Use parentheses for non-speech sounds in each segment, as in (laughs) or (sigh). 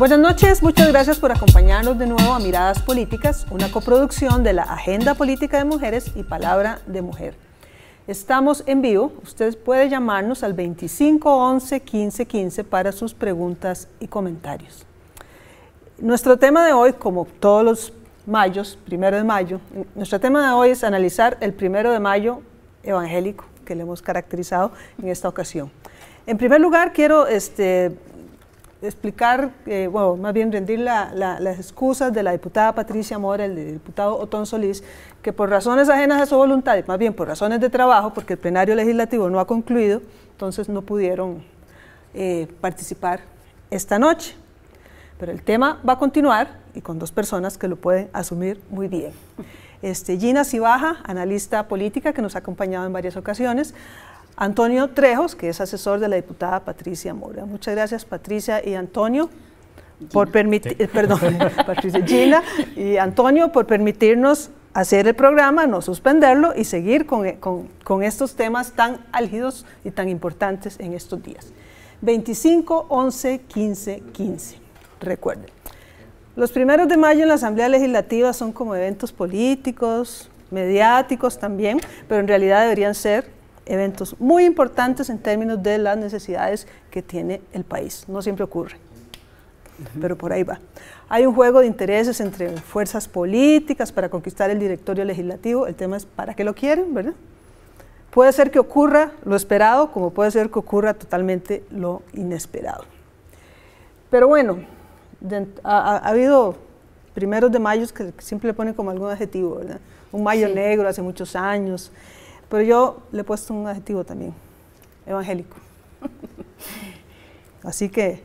Buenas noches, muchas gracias por acompañarnos de nuevo a Miradas Políticas, una coproducción de la Agenda Política de Mujeres y Palabra de Mujer. Estamos en vivo, ustedes pueden llamarnos al 25 11 15 15 para sus preguntas y comentarios. Nuestro tema de hoy, como todos los mayos, primero de mayo, nuestro tema de hoy es analizar el primero de mayo evangélico que le hemos caracterizado en esta ocasión. En primer lugar, quiero este, explicar, eh, bueno, más bien rendir las excusas de la diputada Patricia Mora, el diputado Otón Solís, que por razones ajenas a su voluntad, más bien por razones de trabajo, porque el plenario legislativo no ha concluido, entonces no pudieron eh, participar esta noche. Pero el tema va a continuar y con dos personas que lo pueden asumir muy bien. Este, Gina Cibaja, analista política que nos ha acompañado en varias ocasiones, Antonio Trejos, que es asesor de la diputada Patricia Mora. Muchas gracias Patricia y Antonio por permitir, (laughs) perdón, (laughs) Patricia, Gina y Antonio por permitirnos hacer el programa, no suspenderlo y seguir con, eh, con estos temas tan álgidos y tan importantes en estos días. 25, 11, 15, 15. Recuerden. Los primeros de mayo en la Asamblea Legislativa son como eventos políticos, mediáticos también, pero en realidad deberían ser eventos muy importantes en términos de las necesidades que tiene el país. No siempre ocurre, pero por ahí va. Hay un juego de intereses entre fuerzas políticas para conquistar el directorio legislativo. El tema es para qué lo quieren, ¿verdad? Puede ser que ocurra lo esperado, como puede ser que ocurra totalmente lo inesperado. Pero bueno, ha, habido primeros de mayo que siempre le ponen como algún adjetivo, ¿verdad? Un mayo negro hace muchos años. Pero yo le he puesto un adjetivo también, evangélico. (laughs) Así que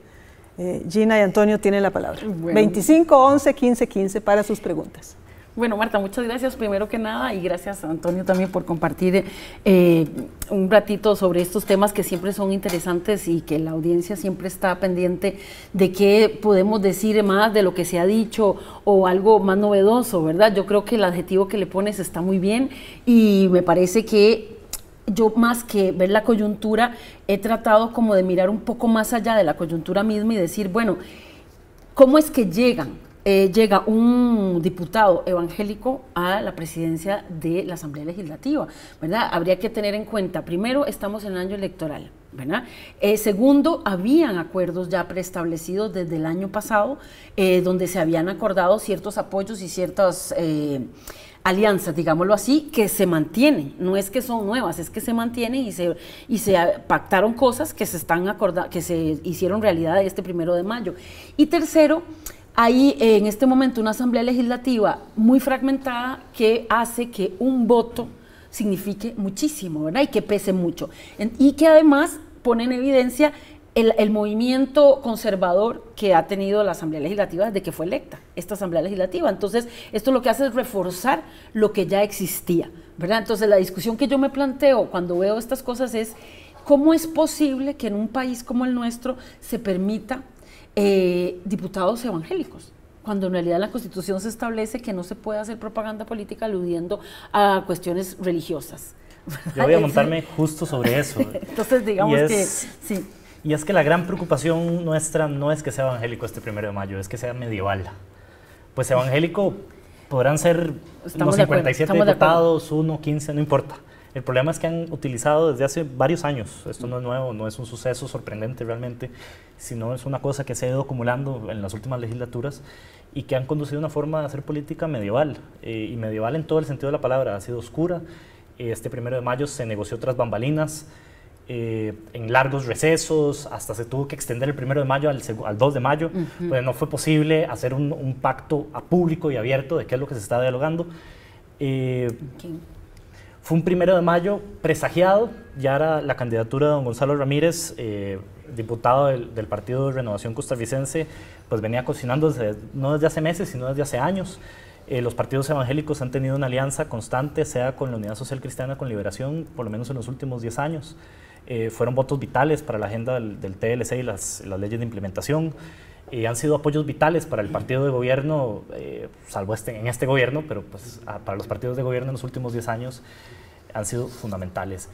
eh, Gina y Antonio tienen la palabra. 25, 11, 15, 15 para sus preguntas. Bueno, Marta, muchas gracias primero que nada y gracias a Antonio también por compartir eh, un ratito sobre estos temas que siempre son interesantes y que la audiencia siempre está pendiente de qué podemos decir más de lo que se ha dicho o algo más novedoso, ¿verdad? Yo creo que el adjetivo que le pones está muy bien y me parece que yo más que ver la coyuntura, he tratado como de mirar un poco más allá de la coyuntura misma y decir, bueno, ¿cómo es que llegan? Eh, llega un diputado evangélico a la presidencia de la Asamblea Legislativa, ¿verdad? Habría que tener en cuenta, primero, estamos en el año electoral, ¿verdad? Eh, segundo, habían acuerdos ya preestablecidos desde el año pasado, eh, donde se habían acordado ciertos apoyos y ciertas alianzas, digámoslo así, que se mantienen, no es que son nuevas, es que se mantienen y se, y se pactaron cosas que se están que se hicieron realidad este primero de mayo. Y tercero, hay eh, en este momento una asamblea legislativa muy fragmentada que hace que un voto signifique muchísimo, ¿verdad? Y que pese mucho. y que además pone en evidencia el, movimiento conservador que ha tenido la Asamblea Legislativa desde que fue electa, esta Asamblea Legislativa. Entonces, esto lo que hace es reforzar lo que ya existía, ¿verdad? Entonces, la discusión que yo me planteo cuando veo estas cosas es, ¿cómo es posible que en un país como el nuestro se permita eh, diputados evangélicos cuando en realidad la Constitución se establece que no se puede hacer propaganda política aludiendo a cuestiones religiosas. Yo voy a (laughs) montarme justo sobre eso. (laughs) Entonces, digamos que sí. Y es que la gran preocupación nuestra no es que sea evangélico este primero de mayo, es que sea medieval. Pues evangélico podrán ser Estamos 57 diputados, 1, 15, no importa. El problema es que han utilizado desde hace varios años, esto no es nuevo, no es un suceso sorprendente realmente, sino es una cosa que se ha ido acumulando en las últimas legislaturas y que han conducido a una forma de hacer política medieval, eh, y medieval en todo el sentido de la palabra, ha sido oscura. Este primero de mayo se negoció tras bambalinas, eh, en largos recesos, hasta se tuvo que extender el primero de mayo al, al 2 de mayo, pues no fue posible hacer un, pacto a público y abierto de qué es lo que se está dialogando. Eh, fue un primero de mayo presagiado, ya era la candidatura de don Gonzalo Ramírez, eh, diputado del, Partido de Renovación Costarricense, pues venía cocinando no desde hace meses, sino desde hace años. Eh, los partidos evangélicos han tenido una alianza constante, sea con la Unidad Social Cristiana, con Liberación, por lo menos en los últimos 10 años. Eh, fueron votos vitales para la agenda del, TLC y las leyes de implementación y eh, han sido apoyos vitales para el partido de gobierno, eh, salvo este, en este gobierno, pero pues, para los partidos de gobierno en los últimos 10 años han sido fundamentales.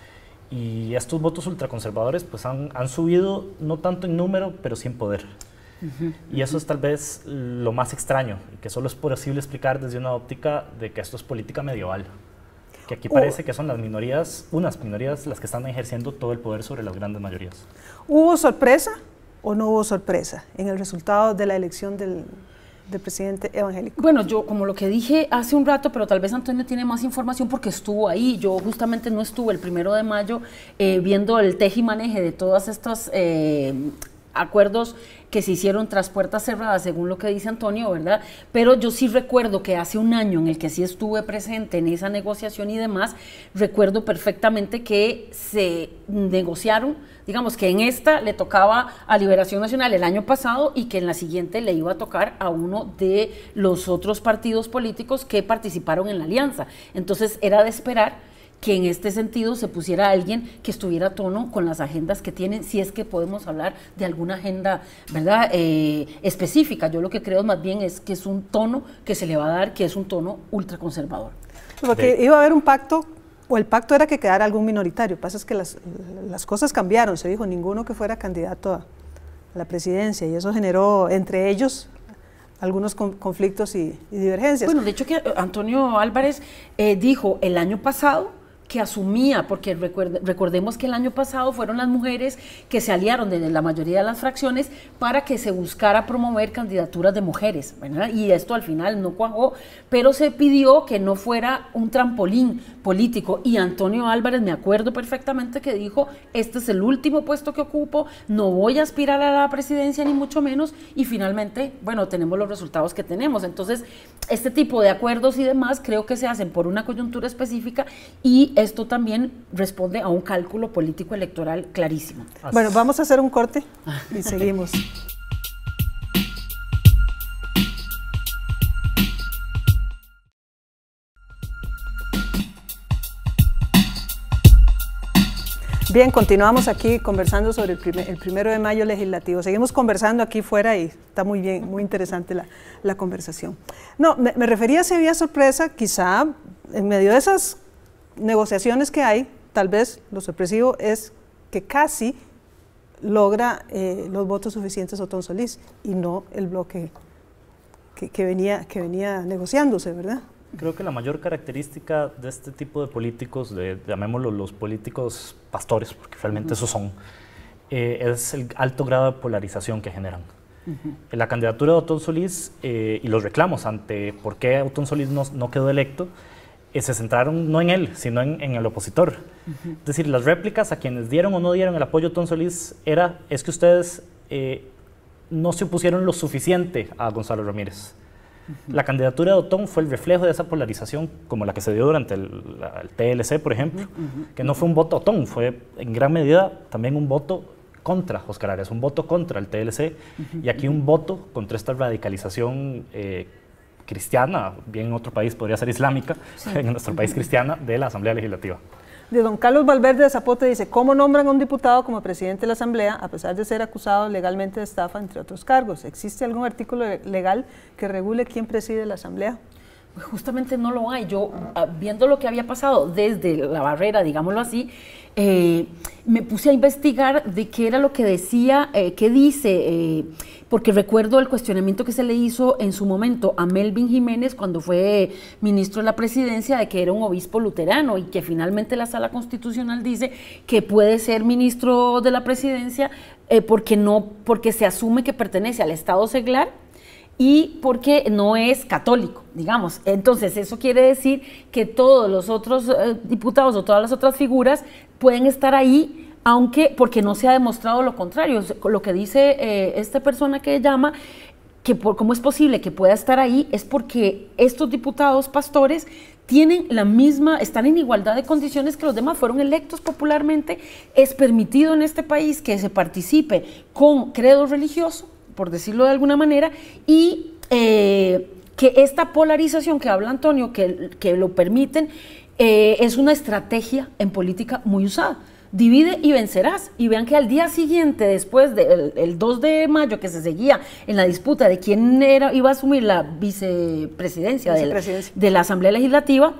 Y estos votos ultraconservadores pues, han, subido no tanto en número, pero sí en poder. y eso es tal vez lo más extraño, que solo es posible explicar desde una óptica de que esto es política medieval que aquí uh. parece que son las minorías, unas minorías las que están ejerciendo todo el poder sobre las grandes mayorías. ¿Hubo sorpresa o no hubo sorpresa en el resultado de la elección del, presidente evangélico. Bueno, yo como lo que dije hace un rato, pero tal vez Antonio tiene más información porque estuvo ahí. Yo justamente no estuve el primero de mayo eh, viendo el maneje de todas estas eh, acuerdos que se hicieron tras puertas cerradas, según lo que dice Antonio, ¿verdad? Pero yo sí recuerdo que hace un año en el que sí estuve presente en esa negociación y demás, recuerdo perfectamente que se negociaron, digamos que en esta le tocaba a Liberación Nacional el año pasado y que en la siguiente le iba a tocar a uno de los otros partidos políticos que participaron en la alianza. Entonces era de esperar que en este sentido se pusiera alguien que estuviera a tono con las agendas que tienen, si es que podemos hablar de alguna agenda, ¿verdad? Eh, específica. Yo lo que creo más bien es que es un tono que se le va a dar, que es un tono ultraconservador. Porque iba a haber un pacto, o el pacto era que quedara algún minoritario. pasa es que las, cosas cambiaron, se dijo ninguno que fuera candidato a la presidencia, y eso generó entre ellos algunos conflictos y, divergencias. Bueno, de hecho que Antonio Álvarez eh, dijo el año pasado que asumía, porque recordemos que el año pasado fueron las mujeres que se aliaron desde la mayoría de las fracciones para que se buscara promover candidaturas de mujeres, y esto al final no cuajó, pero se pidió que no fuera un trampolín político, y Antonio Álvarez, me acuerdo perfectamente que dijo, este es el último puesto que ocupo, no voy a aspirar a la presidencia ni mucho menos, y finalmente, bueno, tenemos los resultados que tenemos, entonces este tipo de acuerdos y demás creo que se hacen por una coyuntura específica y esto también responde a un cálculo político electoral clarísimo. Bueno, vamos a hacer un corte ah. y seguimos. Bien, continuamos aquí conversando sobre el, primero de mayo legislativo. Seguimos conversando aquí fuera y está muy bien, muy interesante la, conversación. No, me, me, refería si había sorpresa, quizá en medio de esas negociaciones que hay, tal vez lo sorpresivo es que casi logra eh, los votos suficientes Otón Solís y no el bloque que, venía, que negociándose, ¿verdad? Creo que la mayor característica de este tipo de políticos, llamémoslo los políticos pastores, porque realmente esos son, eh, es el alto grado de polarización que generan. La candidatura de Otón Solís eh, y los reclamos ante por qué Otón Solís no quedó electo se centraron no en él, sino en, el opositor. Es decir, las réplicas a quienes dieron o no dieron el apoyo a Tom Solís era, es que ustedes eh, no se opusieron lo suficiente a Gonzalo Ramírez. La candidatura de Otón fue el reflejo de esa polarización como la que se dio durante el, TLC, por ejemplo, que no fue un voto a Otón, fue en gran medida también un voto contra Oscar Arias, un voto contra el TLC y aquí un voto contra esta radicalización eh, cristiana, bien en otro país podría ser islámica, (laughs) en nuestro país cristiana, de la Asamblea Legislativa. De don Carlos Valverde de Zapote dice, ¿cómo nombran a un diputado como presidente de la Asamblea a pesar de ser acusado legalmente de estafa, entre otros cargos? ¿Existe algún artículo legal que regule quién preside la Asamblea? justamente no lo hay. Yo, ah, viendo lo que había pasado desde la barrera, digámoslo así, eh, me puse a investigar de qué era lo que decía, eh, qué dice, eh, porque recuerdo el cuestionamiento que se le hizo en su momento a Melvin Jiménez cuando fue ministro de la presidencia de que era un obispo luterano y que finalmente la sala constitucional dice que puede ser ministro de la presidencia porque no, porque se asume que pertenece al Estado seglar y porque no es católico, digamos. Entonces, eso quiere decir que todos los otros eh, diputados o todas las otras figuras pueden estar ahí, aunque porque no se ha demostrado lo contrario. Lo que dice eh, esta persona que llama que por, cómo es posible que pueda estar ahí es porque estos diputados pastores tienen la misma, están en igualdad de condiciones que los demás, fueron electos popularmente, es permitido en este país que se participe con credo religioso, por decirlo de alguna manera, y eh, que esta polarización que habla Antonio, que, que lo permiten, eh, es una estrategia en política muy usada. Divide y vencerás. Y vean que al día siguiente, después del 2 de mayo, que se seguía en la disputa de quién era, iba a asumir la vicepresidencia, de la Asamblea Legislativa,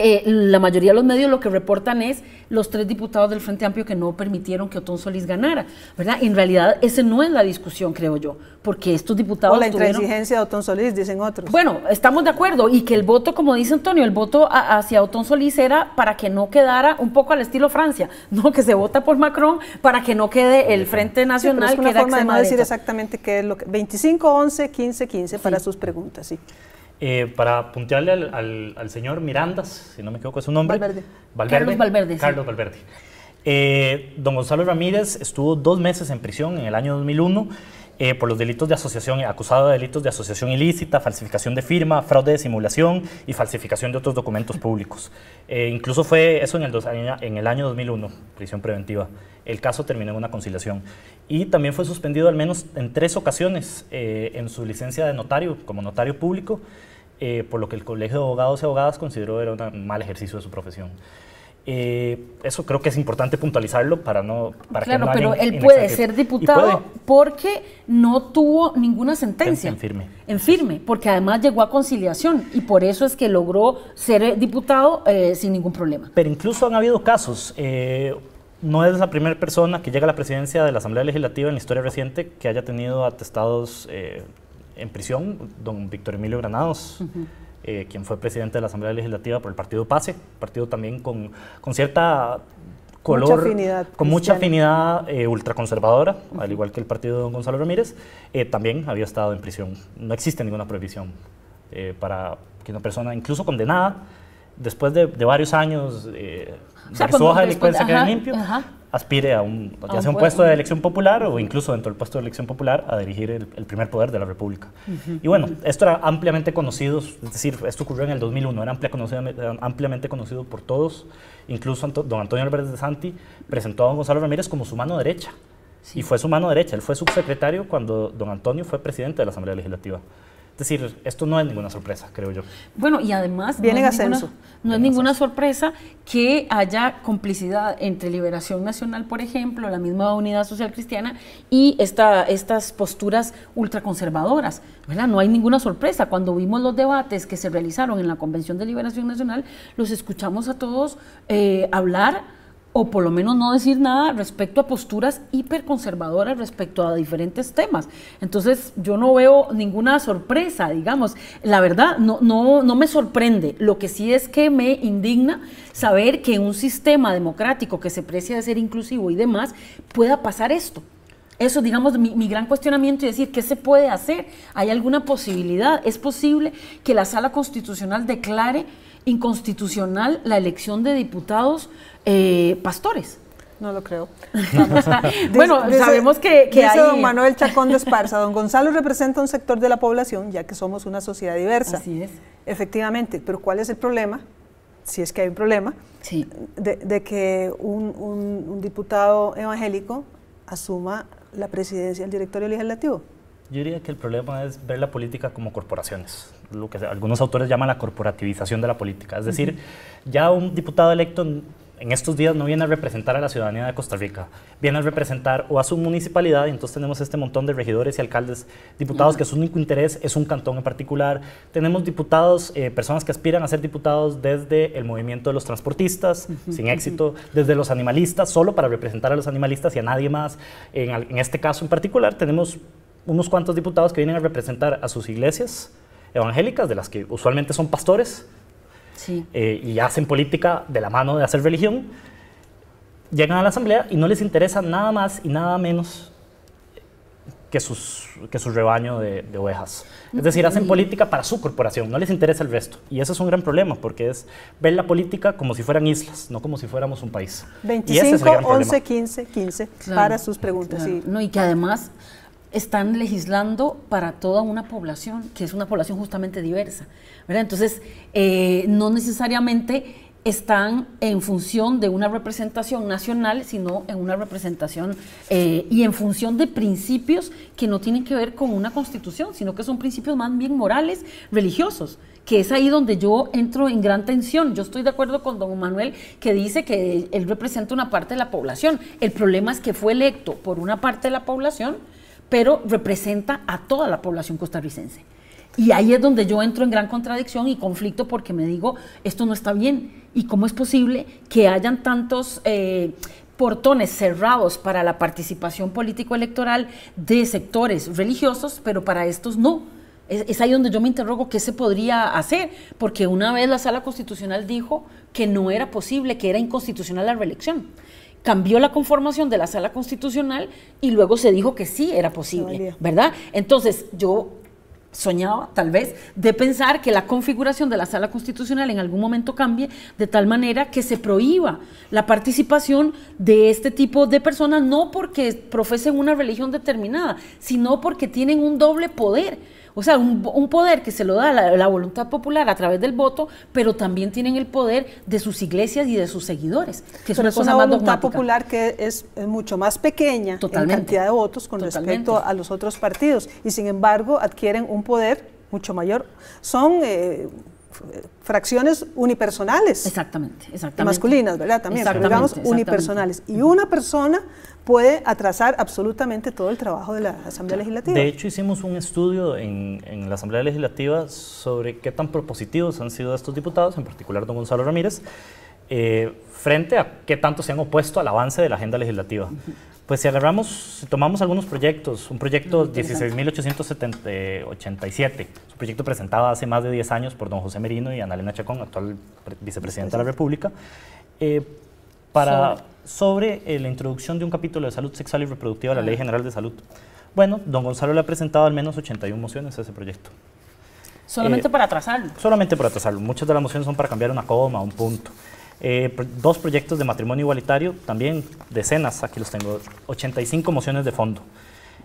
eh, la mayoría de los medios lo que reportan es los tres diputados del Frente Amplio que no permitieron que Otón Solís ganara, ¿verdad? En realidad, esa no es la discusión, creo yo, porque estos diputados... O la de Otón Solís, dicen otros. Bueno, estamos de acuerdo, y que el voto, como dice Antonio, el voto hacia Otón Solís era para que no quedara un poco al estilo Francia, (laughs) no que se vota por Macron para que no quede el Frente Nacional sí, es una forma de decir exactamente qué es lo que... 25, 11, 15, 15 para sus preguntas, sí. Eh, para puntearle al, señor Mirandas, si no me equivoco es su nombre. Valverde. Carlos Valverde. Carlos Valverde. Eh, don Gonzalo Ramírez estuvo dos meses en prisión en el año 2001 eh, por los delitos de asociación, acusado de delitos de asociación ilícita, falsificación de firma, fraude de simulación y falsificación de otros documentos públicos. incluso fue eso en el, en el año 2001, prisión preventiva. El caso terminó en una conciliación. Y también fue suspendido al menos en tres ocasiones en su licencia de notario, como notario público, eh, por lo que el Colegio de Abogados y Abogadas consideró era un mal ejercicio de su profesión. Eh, eso creo que es importante puntualizarlo para no. Para claro, no pero él puede ser diputado porque no tuvo ninguna sentencia. En, firme. En firme, porque además llegó a conciliación y por eso es que logró ser eh, diputado sin ningún problema. Pero incluso han habido casos. no es la primera persona que llega a la presidencia de la Asamblea Legislativa en la historia reciente que haya tenido atestados en prisión don Víctor Emilio Granados, eh, quien fue presidente de la Asamblea Legislativa por el partido PASE, partido también con, cierta color, mucha afinidad con mucha afinidad eh, ultraconservadora, al igual que el partido de don Gonzalo Ramírez, eh, también había estado en prisión. No existe ninguna prohibición para que una persona, incluso condenada, después de, varios años, de su hoja de delincuencia quede limpio, aspire a un, puesto de elección popular o incluso dentro del puesto de elección popular a dirigir el, primer poder de la República. Y bueno, esto era ampliamente conocido, es decir, esto ocurrió en el 2001, era ampliamente conocido por todos, incluso don Antonio Álvarez de Santi presentó a don Gonzalo Ramírez como su mano derecha. Y fue su mano derecha, él fue subsecretario cuando don Antonio fue presidente de la Asamblea Legislativa. Es decir, esto no es ninguna sorpresa, creo yo. Bueno, y además... no no es ninguna sorpresa que haya complicidad entre Liberación Nacional, por ejemplo, la misma Unidad Social Cristiana y esta, estas posturas ultraconservadoras. No hay ninguna sorpresa. Cuando vimos los debates que se realizaron en la Convención de Liberación Nacional, los escuchamos a todos eh, hablar o por lo menos no decir nada respecto a posturas hiperconservadoras respecto a diferentes temas. Entonces yo no veo ninguna sorpresa, digamos. La verdad, no, no, no me sorprende. Lo que sí es que me indigna saber que un sistema democrático que se precia de ser inclusivo y demás pueda pasar esto. Eso, digamos, mi, mi, gran cuestionamiento y decir, ¿qué se puede hacer? ¿Hay alguna posibilidad? ¿Es posible que la sala constitucional declare inconstitucional la elección de diputados eh, pastores. No lo creo. (laughs) bueno, sabemos que, dice don Manuel Chacón de Esparza, don Gonzalo representa un sector de la población, ya que somos una sociedad diversa. Así es. Efectivamente, pero ¿cuál es el problema? Si es que hay un problema, sí. de, que un, diputado evangélico asuma la presidencia del directorio legislativo. Yo diría que el problema es ver la política como corporaciones, lo que algunos autores llaman la corporativización de la política. Es decir, ya un diputado electo en estos días no viene a representar a la ciudadanía de Costa Rica, viene a representar o a su municipalidad, entonces tenemos este montón de regidores y alcaldes, diputados, que su único interés es un cantón en particular. Tenemos diputados, eh, personas que aspiran a ser diputados desde el movimiento de los transportistas, sin éxito, desde los animalistas, solo para representar a los animalistas y a nadie más. en este caso en particular tenemos unos cuantos diputados que vienen a representar a sus iglesias evangélicas, de las que usualmente son pastores, eh, y hacen política de la mano de hacer religión, llegan a la asamblea y no les interesa nada más y nada menos que, sus, que su rebaño de, ovejas. Es decir, hacen política para su corporación, no les interesa el resto. Y eso es un gran problema, porque es ver la política como si fueran islas, no como si fuéramos un país. 25, 11, 15, 15, para sus preguntas. No, y que además están legislando para toda una población, que es una población justamente diversa. Entonces, eh, no necesariamente están en función de una representación nacional, sino en una representación eh, y en función de principios que no tienen que ver con una constitución, sino que son principios más bien morales, religiosos, que es ahí donde yo entro en gran tensión. Yo estoy de acuerdo con don Manuel que dice que él representa una parte de la población. El problema es que fue electo por una parte de la población pero representa a toda la población costarricense. Y ahí es donde yo entro en gran contradicción y conflicto porque me digo, esto no está bien. ¿Y cómo es posible que hayan tantos eh, portones cerrados para la participación político-electoral de sectores religiosos, pero para estos no? es, ahí donde yo me interrogo qué se podría hacer, porque una vez la sala constitucional dijo que no era posible, que era inconstitucional la reelección cambió la conformación de la sala constitucional y luego se dijo que sí era posible, ¿verdad? Entonces yo soñaba tal vez de pensar que la configuración de la sala constitucional en algún momento cambie de tal manera que se prohíba la participación de este tipo de personas, no porque profesen una religión determinada, sino porque tienen un doble poder o sea, un, poder que se lo da la, voluntad popular a través del voto, pero también tienen el poder de sus iglesias y de sus seguidores, que es una voluntad popular que es, mucho más pequeña en cantidad de votos con respecto a los otros partidos y sin embargo adquieren un poder mucho mayor. Son eh, fracciones unipersonales. Exactamente, exactamente. Masculinas, ¿verdad? También, digamos unipersonales. Y una persona puede atrasar absolutamente todo el trabajo de la Asamblea Legislativa. De hecho, hicimos un estudio en, la Asamblea Legislativa sobre qué tan propositivos han sido estos diputados, en particular don Gonzalo Ramírez, eh, frente a qué tanto se han opuesto al avance de la agenda legislativa. Pues si agarramos, si tomamos algunos proyectos, un proyecto 16.887, un proyecto presentado hace más de 10 años por don José Merino y Ana Chacón, actual vicepresidenta de la República, eh, para, sobre, eh, la introducción de un capítulo de salud sexual y reproductiva a la ah. Ley General de Salud. Bueno, don Gonzalo le ha presentado al menos 81 mociones a ese proyecto. Solamente eh, para atrasarlo. Solamente para atrasarlo. Muchas de las mociones son para cambiar una coma, un punto. Eh, dos proyectos de matrimonio igualitario, también decenas, aquí los tengo, 85 mociones de fondo.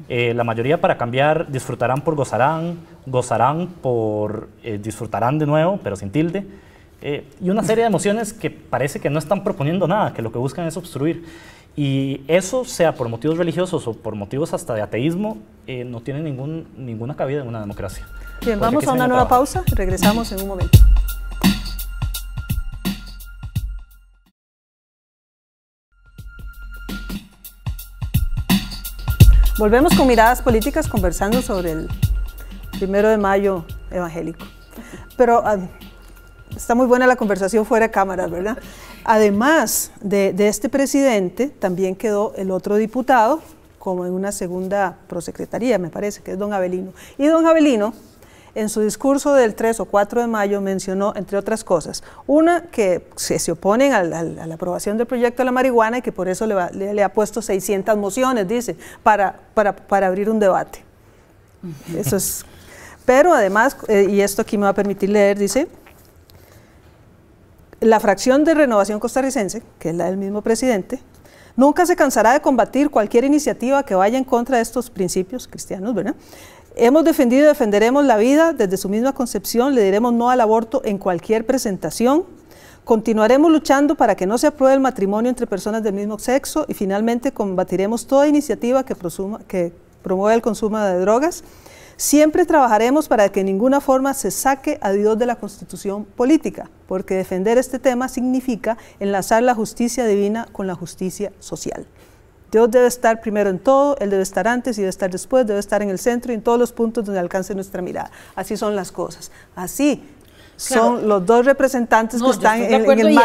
Eh, la mayoría para cambiar disfrutarán por gozarán, gozarán por eh, disfrutarán de nuevo, pero sin tilde. y una serie de mociones que parece que no están proponiendo nada, que lo que buscan es obstruir. Y eso, sea por motivos religiosos o por motivos hasta de ateísmo, no tiene ningún, ninguna cabida en una democracia. Bien, vamos a una nueva pausa, regresamos en un momento. Volvemos con miradas políticas conversando sobre el primero de mayo evangélico. Pero ah, está muy buena la conversación fuera de cámara, ¿verdad? Además de, de, este presidente, también quedó el otro diputado como en una segunda prosecretaría, me parece, que es don Abelino Y don Avelino en su discurso del 3 o 4 de mayo mencionó, entre otras cosas, una que se, oponen a, la aprobación del proyecto de la marihuana y que por eso le, ha puesto 600 mociones, dice, para, para, abrir un debate. Eso es. Pero además, eh, y esto aquí me va a permitir leer, dice, la fracción de Renovación Costarricense, que es la del mismo presidente, nunca se cansará de combatir cualquier iniciativa que vaya en contra de estos principios cristianos, ¿verdad? Hemos defendido y defenderemos la vida desde su misma concepción, le diremos no al aborto en cualquier presentación, continuaremos luchando para que no se apruebe el matrimonio entre personas del mismo sexo y finalmente combatiremos toda iniciativa que, promueva el consumo de drogas. Siempre trabajaremos para que en ninguna forma se saque a Dios de la constitución política, porque defender este tema significa enlazar la justicia divina con la justicia social. Dios debe estar primero en todo, Él debe estar antes y debe estar después, debe estar en el centro y en todos los puntos donde alcance nuestra mirada. Así son las cosas. Así son los dos representantes que están en,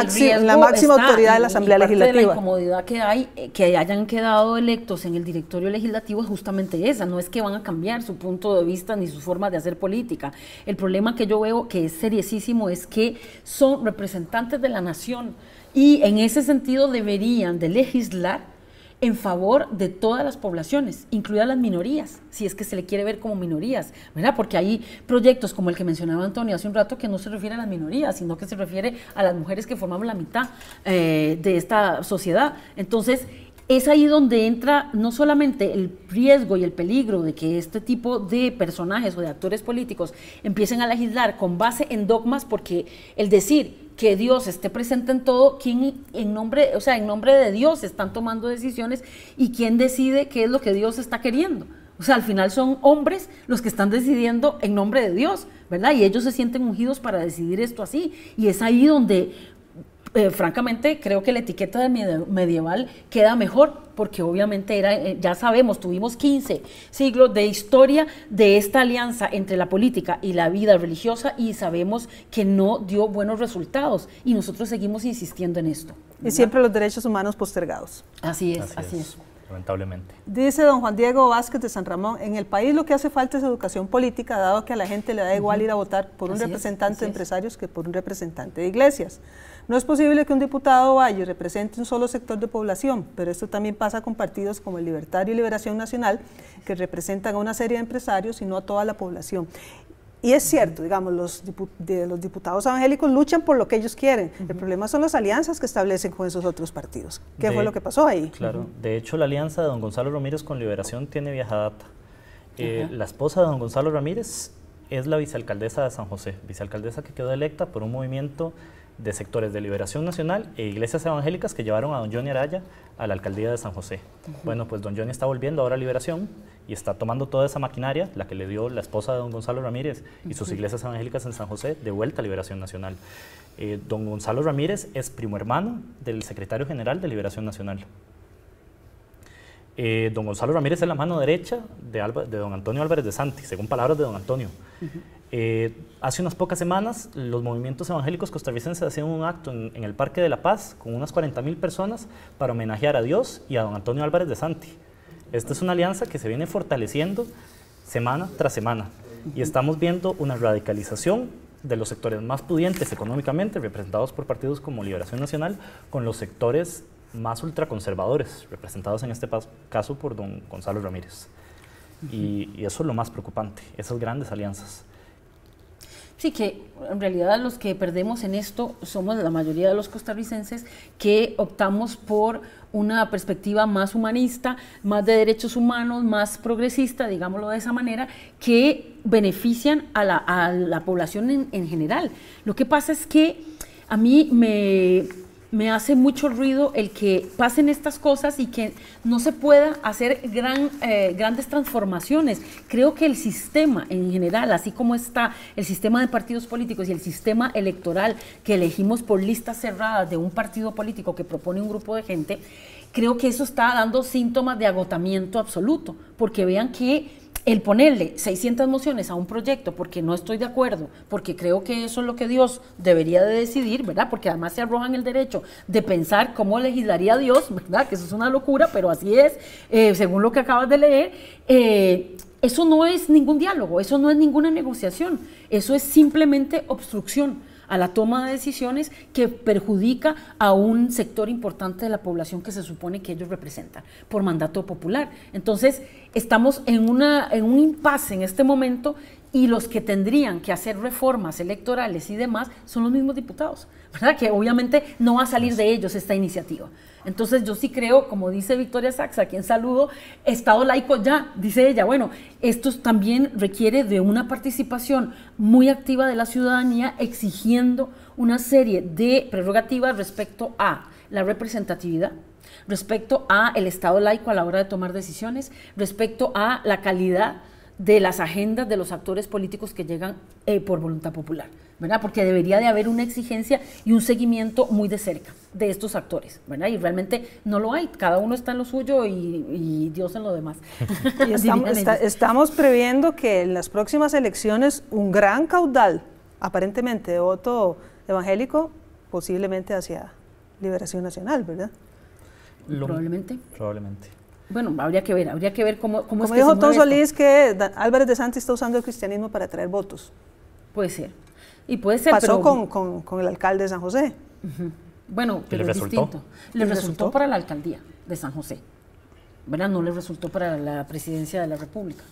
la máxima autoridad de la Asamblea Legislativa. la incomodidad que hay, que hayan quedado electos en el directorio legislativo es justamente esa, no es que van a cambiar su punto de vista ni su forma de hacer política. El problema que yo veo que es seriosísimo es que son representantes de la nación y en ese sentido deberían de legislar en favor de todas las poblaciones, incluidas las minorías, si es que se le quiere ver como minorías, ¿verdad? Porque hay proyectos como el que mencionaba Antonio hace un rato que no se refiere a las minorías, sino que se refiere a las mujeres que formamos la mitad eh, de esta sociedad. Entonces, es ahí donde entra no solamente el riesgo y el peligro de que este tipo de personajes o de actores políticos empiecen a legislar con base en dogmas, porque el decir que Dios esté presente en todo, quién en nombre, o sea, en nombre de Dios están tomando decisiones y quién decide qué es lo que Dios está queriendo. O sea, al final son hombres los que están decidiendo en nombre de Dios, ¿verdad? Y ellos se sienten ungidos para decidir esto así. Y es ahí donde eh, francamente, creo que la etiqueta de medieval queda mejor porque obviamente era, eh, ya sabemos, tuvimos 15 siglos de historia de esta alianza entre la política y la vida religiosa y sabemos que no dio buenos resultados y nosotros seguimos insistiendo en esto. Y siempre los derechos humanos postergados. Así es, así, es. lamentablemente. Dice don Juan Diego Vázquez de San Ramón, en el país lo que hace falta es educación política, dado que a la gente le da igual ir a votar por un representante de empresarios que por un representante de iglesias. No es posible que un diputado y represente un solo sector de población, pero esto también pasa con partidos como el Libertario y Liberación Nacional, que representan a una serie de empresarios y no a toda la población. Y es cierto, digamos, los, diputados evangélicos luchan por lo que ellos quieren. El problema son las alianzas que establecen con esos otros partidos. ¿Qué fue lo que pasó ahí? Claro, de hecho la alianza de don Gonzalo Ramírez con Liberación tiene vieja data. Eh, la esposa de don Gonzalo Ramírez es la vicealcaldesa de San José, vicealcaldesa que quedó electa por un movimiento de sectores de Liberación Nacional e iglesias evangélicas que llevaron a don Johnny Araya a la alcaldía de San José. Bueno, pues don Johnny está volviendo ahora a Liberación y está tomando toda esa maquinaria, la que le dio la esposa de don Gonzalo Ramírez y sus iglesias evangélicas en San José, de vuelta a Liberación Nacional. Eh, don Gonzalo Ramírez es primo hermano del secretario general de Liberación Nacional. Eh, don Gonzalo Ramírez es la mano derecha de, don Antonio Álvarez de Santi, según palabras de don Antonio. Eh, hace unas pocas semanas, los movimientos evangélicos costarricenses hacían un acto en, el Parque de la Paz con unas 40.000 personas para homenajear a Dios y a don Antonio Álvarez de Santi. Esta es una alianza que se viene fortaleciendo semana tras semana y estamos viendo una radicalización de los sectores más pudientes económicamente, representados por partidos como Liberación Nacional, con los sectores más ultraconservadores, representados en este caso por don Gonzalo Ramírez. y, eso es lo más preocupante, esas grandes alianzas. Sí, que en realidad los que perdemos en esto somos la mayoría de los costarricenses que optamos por una perspectiva más humanista, más de derechos humanos, más progresista, digámoslo de esa manera, que benefician a la, población en general. Lo que pasa es que a mí me me hace mucho ruido el que pasen estas cosas y que no se pueda hacer eh, grandes transformaciones. Creo que el sistema en general, así como está el sistema de partidos políticos y el sistema electoral que elegimos por listas cerradas de un partido político que propone un grupo de gente, creo que eso está dando síntomas de agotamiento absoluto, porque vean que el ponerle 600 mociones a un proyecto porque no estoy de acuerdo, porque creo que eso es lo que Dios debería de decidir, ¿verdad? Porque además se arrojan el derecho de pensar cómo legislaría Dios, ¿verdad? Que eso es una locura, pero así es, eh, según lo que acabas de leer. Eh, eso no es ningún diálogo, eso no es ninguna negociación, eso es simplemente obstrucción a la toma de decisiones que perjudica a un sector importante de la población que se supone que ellos representan por mandato popular. Entonces, estamos en, una, en un impasse en este momento y los que tendrían que hacer reformas electorales y demás son los mismos diputados, ¿verdad? Que obviamente no va a salir de ellos esta iniciativa. Entonces yo sí creo, como dice Victoria Saxa, a quien saludo, Estado laico ya, dice ella, bueno, esto también requiere de una participación muy activa de la ciudadanía exigiendo una serie de prerrogativas respecto a la representatividad, respecto a el Estado laico a la hora de tomar decisiones, respecto a la calidad de las agendas de los actores políticos que llegan eh, por voluntad popular, ¿verdad? Porque debería de haber una exigencia y un seguimiento muy de cerca de estos actores, Y realmente no lo hay, cada uno está en lo suyo y, Dios en lo demás. (laughs) (laughs) estamos, previendo que en las próximas elecciones un gran caudal, aparentemente, de voto evangélico, posiblemente hacia Liberación Nacional, ¿verdad? probablemente. Probablemente. Bueno, habría que ver, habría que ver cómo, cómo Como es que dijo Tom Solís, que Álvarez de Santi está usando el cristianismo para traer votos. Puede ser. Y puede ser. Pasó con, con, el alcalde de San José. Bueno, pero es distinto. Le resultó, resultó para la alcaldía de San José. ¿verdad? No le resultó para la presidencia de la República.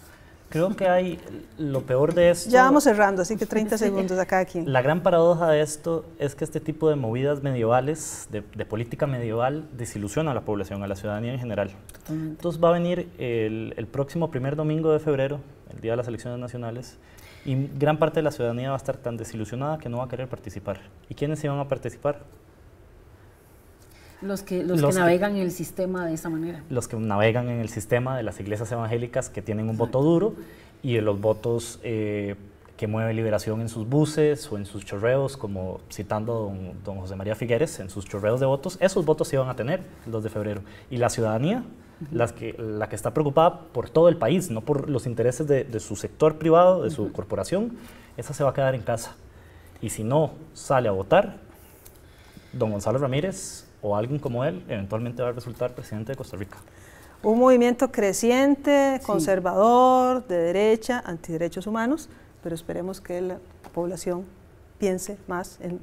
Creo que hay lo peor de esto. Ya vamos cerrando, así que 30 (laughs) segundos acá, cada La gran paradoja de esto es que este tipo de movidas medievales, de, política medieval, desilusiona a la población, a la ciudadanía en general. Entonces va a venir el, el, próximo primer domingo de febrero, el día de las elecciones nacionales, y gran parte de la ciudadanía va a estar tan desilusionada que no va a querer participar. ¿Y quiénes iban a participar? Los que, los, que navegan en el sistema de esa manera. Los que navegan en el sistema de las iglesias evangélicas que tienen un voto duro y de los votos eh, que mueve liberación en sus buses o en sus chorreos, como citando don, don José María Figueres, en sus chorreos de votos, esos votos se iban a tener los de febrero. Y la ciudadanía, las que, la que está preocupada por todo el país, no por los intereses de, su sector privado, de su corporación, esa se va a quedar en casa. Y si no sale a votar, don Gonzalo Ramírez o alguien como él eventualmente va a resultar presidente de Costa Rica. Un movimiento creciente, conservador, de derecha, antiderechos humanos, pero esperemos que la población piense más en,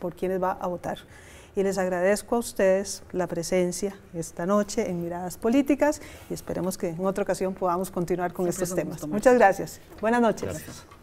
por quiénes va a votar. Y les agradezco a ustedes la presencia esta noche en Miradas Políticas y esperemos que en otra ocasión podamos continuar con estos temas. Muchas gracias. Buenas noches. Gracias.